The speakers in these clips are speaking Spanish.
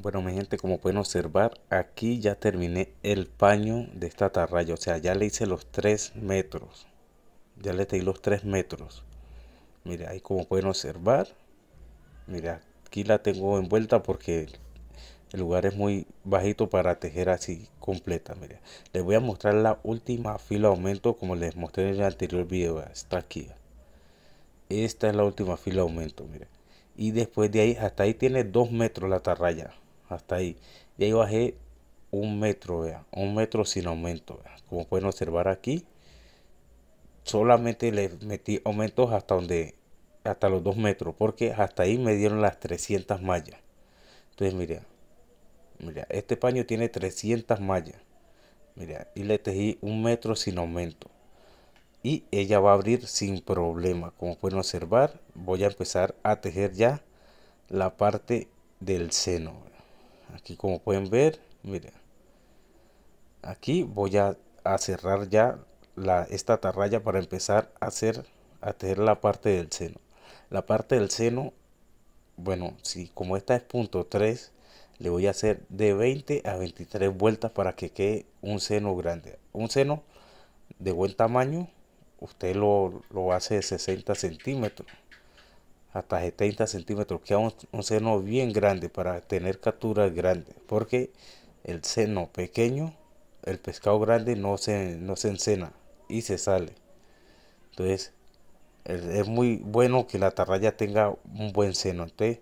Bueno mi gente como pueden observar aquí ya terminé el paño de esta atarraya o sea ya le hice los 3 metros ya le tejí los 3 metros mire ahí como pueden observar mira aquí la tengo envuelta porque el lugar es muy bajito para tejer así completa mira les voy a mostrar la última fila de aumento como les mostré en el anterior video está aquí esta es la última fila de aumento mira y después de ahí hasta ahí tiene 2 metros la atarraya hasta ahí. Y ahí bajé un metro, vea, un metro sin aumento, como pueden observar aquí. Solamente le metí aumentos hasta donde, hasta los dos metros, porque hasta ahí me dieron las 300 mallas. Entonces, mira, mira, este paño tiene 300 mallas. Mira, y le tejí un metro sin aumento. Y ella va a abrir sin problema. Como pueden observar, voy a empezar a tejer ya la parte del seno aquí como pueden ver miren aquí voy a, cerrar ya la, esta atarraya para empezar a hacer a tener la parte del seno la parte del seno bueno si como esta es punto 3 le voy a hacer de 20 a 23 vueltas para que quede un seno grande un seno de buen tamaño usted lo, lo hace de 60 centímetros hasta 70 centímetros, que es un, seno bien grande para tener capturas grandes, porque el seno pequeño, el pescado grande no se, no se encena y se sale. Entonces, es muy bueno que la atarraya tenga un buen seno. Entonces,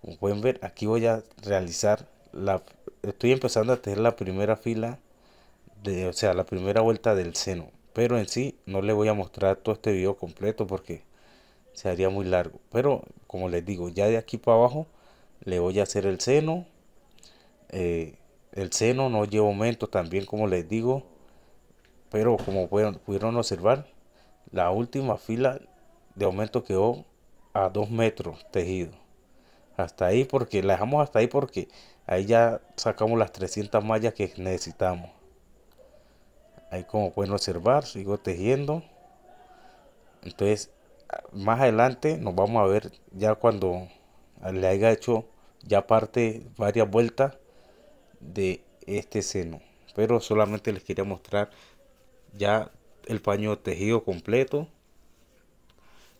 como pueden ver, aquí voy a realizar la. Estoy empezando a tener la primera fila, de, o sea, la primera vuelta del seno. Pero en sí, no le voy a mostrar todo este video completo porque se haría muy largo. Pero como les digo, ya de aquí para abajo le voy a hacer el seno. Eh, el seno no lleva aumento también como les digo. Pero como pudieron observar, la última fila de aumento quedó a 2 metros tejido. Hasta ahí porque la dejamos hasta ahí porque ahí ya sacamos las 300 mallas que necesitamos. Ahí como pueden observar, sigo tejiendo. Entonces más adelante nos vamos a ver ya cuando le haya hecho ya parte varias vueltas de este seno pero solamente les quería mostrar ya el paño tejido completo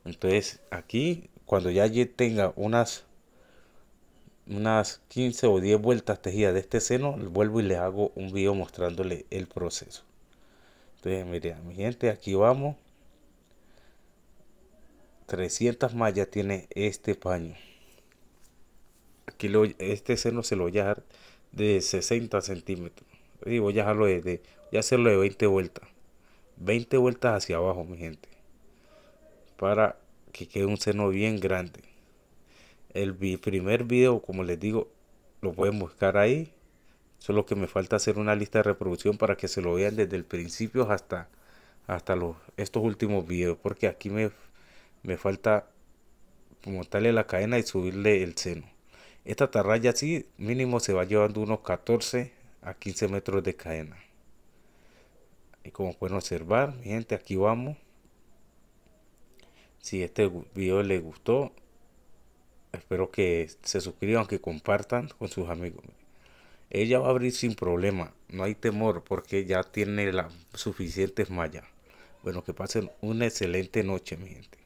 entonces aquí cuando ya tenga unas unas 15 o 10 vueltas tejidas de este seno vuelvo y le hago un vídeo mostrándole el proceso entonces mire mi gente aquí vamos 300 mallas tiene este paño. Aquí lo, este seno se lo voy a dejar de 60 centímetros. Y voy a dejarlo de, de hacerlo de 20 vueltas. 20 vueltas hacia abajo, mi gente. Para que quede un seno bien grande. El primer video, como les digo, lo pueden buscar ahí. Solo que me falta hacer una lista de reproducción para que se lo vean desde el principio hasta, hasta los, estos últimos videos. Porque aquí me me falta montarle la cadena y subirle el seno. Esta atarraya así mínimo se va llevando unos 14 a 15 metros de cadena. Y como pueden observar, mi gente, aquí vamos. Si este video les gustó, espero que se suscriban, que compartan con sus amigos. Ella va a abrir sin problema, no hay temor porque ya tiene las suficientes mallas. Bueno, que pasen una excelente noche, mi gente.